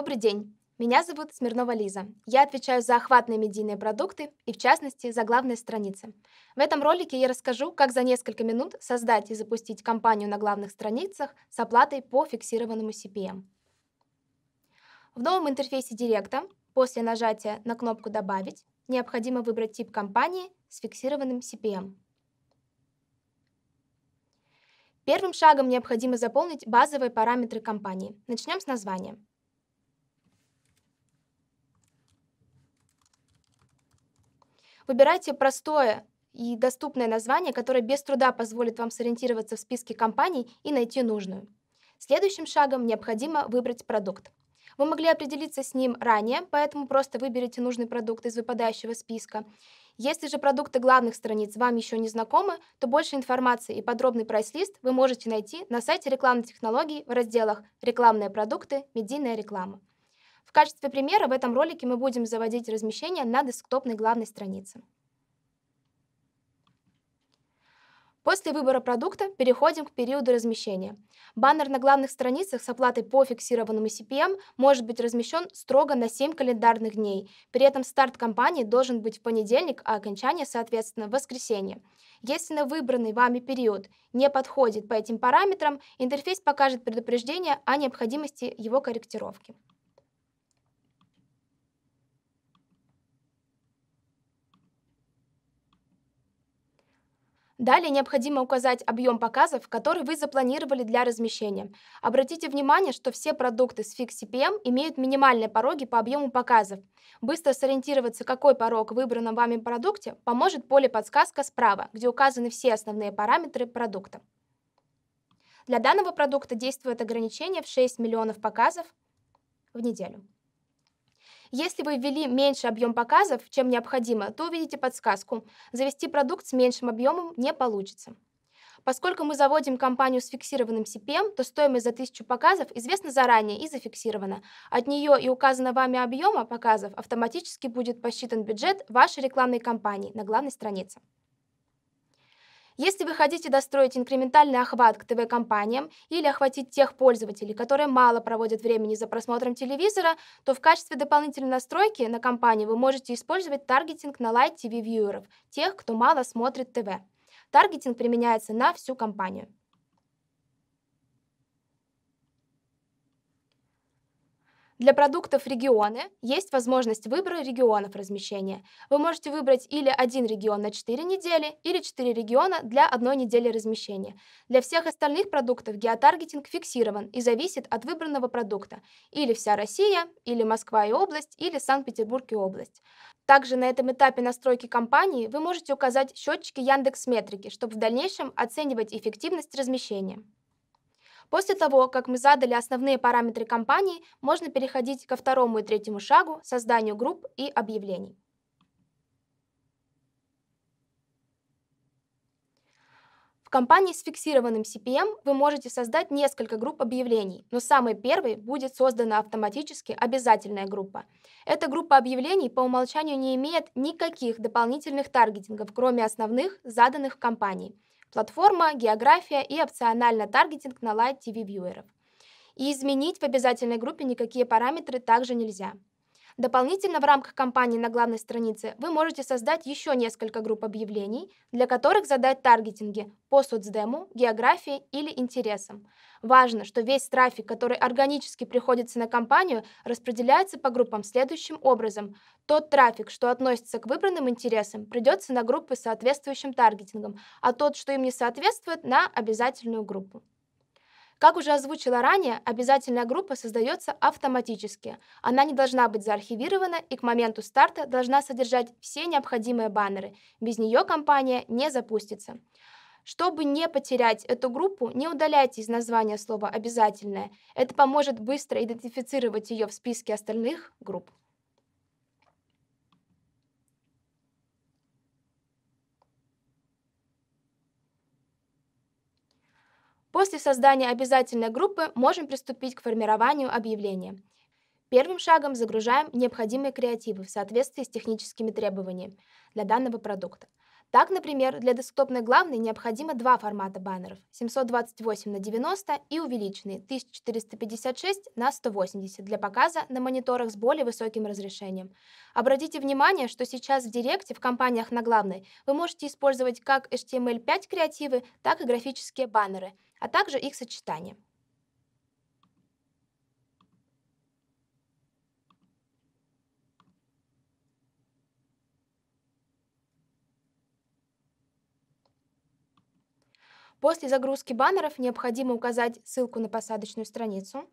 Добрый день! Меня зовут Смирнова Лиза. Я отвечаю за охватные медийные продукты и, в частности, за главные страницы. В этом ролике я расскажу, как за несколько минут создать и запустить кампанию на главных страницах с оплатой по фиксированному CPM. В новом интерфейсе Директа после нажатия на кнопку «Добавить» необходимо выбрать тип компании с фиксированным CPM. Первым шагом необходимо заполнить базовые параметры компании. Начнем с названия. Выбирайте простое и доступное название, которое без труда позволит вам сориентироваться в списке компаний и найти нужную. Следующим шагом необходимо выбрать продукт. Вы могли определиться с ним ранее, поэтому просто выберите нужный продукт из выпадающего списка. Если же продукты главных страниц вам еще не знакомы, то больше информации и подробный прайс-лист вы можете найти на сайте рекламных технологий в разделах «Рекламные продукты», «Медийная реклама». В качестве примера в этом ролике мы будем заводить размещение на десктопной главной странице. После выбора продукта переходим к периоду размещения. Баннер на главных страницах с оплатой по фиксированному CPM может быть размещен строго на 7 календарных дней. При этом старт кампании должен быть в понедельник, а окончание, соответственно, в воскресенье. Если на выбранный вами период не подходит по этим параметрам, интерфейс покажет предупреждение о необходимости его корректировки. Далее необходимо указать объем показов, который вы запланировали для размещения. Обратите внимание, что все продукты с фикс CPM имеют минимальные пороги по объему показов. Быстро сориентироваться, какой порог в выбранном вами продукте, поможет поле подсказка справа, где указаны все основные параметры продукта. Для данного продукта действует ограничение в 6 миллионов показов в неделю. Если вы ввели меньше объем показов, чем необходимо, то увидите подсказку «Завести продукт с меньшим объемом не получится». Поскольку мы заводим компанию с фиксированным CPM, то стоимость за 1000 показов известна заранее и зафиксирована. От нее и указанного вами объема показов автоматически будет посчитан бюджет вашей рекламной кампании на главной странице. Если вы хотите достроить инкрементальный охват к ТВ-компаниям или охватить тех пользователей, которые мало проводят времени за просмотром телевизора, то в качестве дополнительной настройки на компании вы можете использовать таргетинг на Light TV вьюеров, тех, кто мало смотрит ТВ. Таргетинг применяется на всю компанию. Для продуктов регионы есть возможность выбора регионов размещения. Вы можете выбрать или один регион на 4 недели, или 4 региона для одной недели размещения. Для всех остальных продуктов геотаргетинг фиксирован и зависит от выбранного продукта. Или вся Россия, или Москва и область, или Санкт-Петербург и область. Также на этом этапе настройки компании вы можете указать счетчики Яндекс Метрики, чтобы в дальнейшем оценивать эффективность размещения. После того, как мы задали основные параметры компании, можно переходить ко второму и третьему шагу – созданию групп и объявлений. В компании с фиксированным CPM вы можете создать несколько групп объявлений, но самой первой будет создана автоматически обязательная группа. Эта группа объявлений по умолчанию не имеет никаких дополнительных таргетингов, кроме основных, заданных в компании платформа, география и опционально таргетинг на Light TV-вьюеров. И изменить в обязательной группе никакие параметры также нельзя – Дополнительно в рамках кампании на главной странице вы можете создать еще несколько групп объявлений, для которых задать таргетинги по соцдему, географии или интересам. Важно, что весь трафик, который органически приходится на компанию, распределяется по группам следующим образом. Тот трафик, что относится к выбранным интересам, придется на группы с соответствующим таргетингом, а тот, что им не соответствует, на обязательную группу. Как уже озвучила ранее, обязательная группа создается автоматически. Она не должна быть заархивирована и к моменту старта должна содержать все необходимые баннеры. Без нее компания не запустится. Чтобы не потерять эту группу, не удаляйте из названия слово «обязательное». Это поможет быстро идентифицировать ее в списке остальных групп. После создания обязательной группы можем приступить к формированию объявления. Первым шагом загружаем необходимые креативы в соответствии с техническими требованиями для данного продукта. Так, например, для десктопной главной необходимо два формата баннеров 728 на 90 и увеличенный 1456 на 180 для показа на мониторах с более высоким разрешением. Обратите внимание, что сейчас в Директе в компаниях на главной вы можете использовать как HTML5 эм креативы, так и графические баннеры – а также их сочетание. После загрузки баннеров необходимо указать ссылку на посадочную страницу,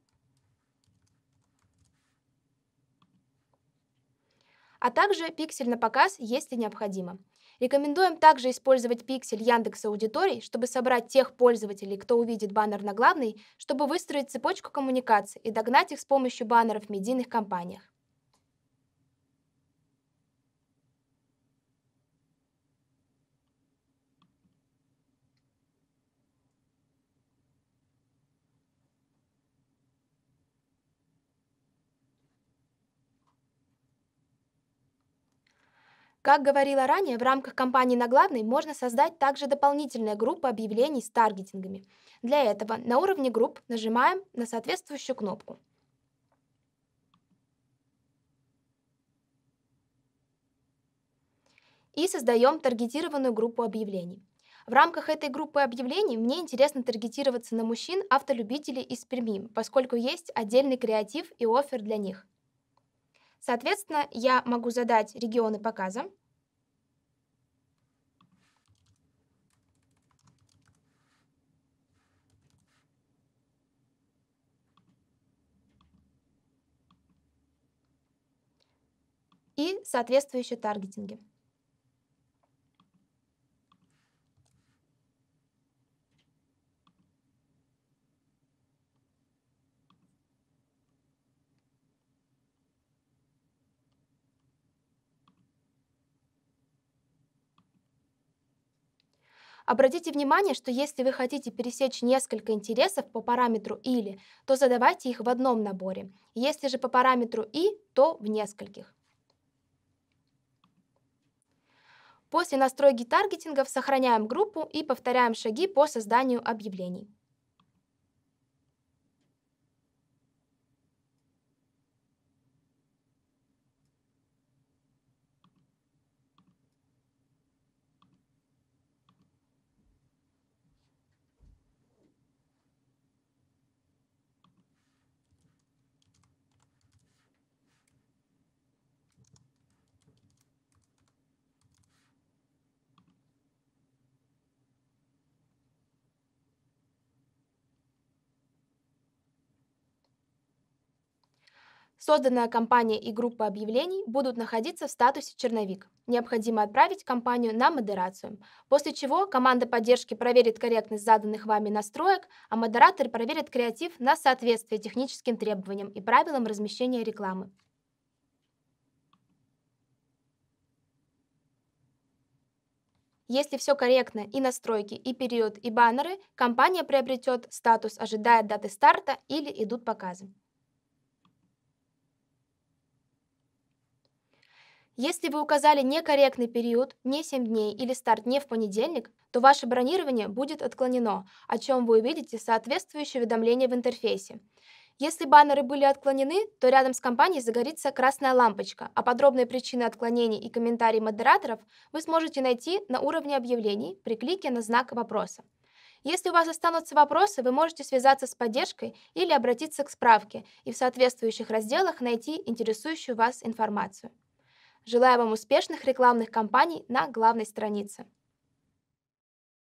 а также пиксель на показ, если необходимо. Рекомендуем также использовать пиксель Яндекс Аудиторий, чтобы собрать тех пользователей, кто увидит баннер на главной, чтобы выстроить цепочку коммуникаций и догнать их с помощью баннеров в медийных компаниях. Как говорила ранее, в рамках кампании на главной можно создать также дополнительные группы объявлений с таргетингами. Для этого на уровне групп нажимаем на соответствующую кнопку. И создаем таргетированную группу объявлений. В рамках этой группы объявлений мне интересно таргетироваться на мужчин-автолюбителей из Перми, поскольку есть отдельный креатив и офер для них – Соответственно, я могу задать регионы показа. И соответствующие таргетинги. Обратите внимание, что если вы хотите пересечь несколько интересов по параметру «или», то задавайте их в одном наборе. Если же по параметру «и», то в нескольких. После настройки таргетингов сохраняем группу и повторяем шаги по созданию объявлений. Созданная компания и группа объявлений будут находиться в статусе «Черновик». Необходимо отправить компанию на модерацию, после чего команда поддержки проверит корректность заданных вами настроек, а модератор проверит креатив на соответствие техническим требованиям и правилам размещения рекламы. Если все корректно, и настройки, и период, и баннеры, компания приобретет статус «Ожидает даты старта» или «Идут показы». Если вы указали некорректный период, не 7 дней или старт не в понедельник, то ваше бронирование будет отклонено, о чем вы увидите соответствующее уведомление в интерфейсе. Если баннеры были отклонены, то рядом с компанией загорится красная лампочка, а подробные причины отклонений и комментарии модераторов вы сможете найти на уровне объявлений при клике на знак вопроса. Если у вас останутся вопросы, вы можете связаться с поддержкой или обратиться к справке и в соответствующих разделах найти интересующую вас информацию. Желаю вам успешных рекламных кампаний на главной странице.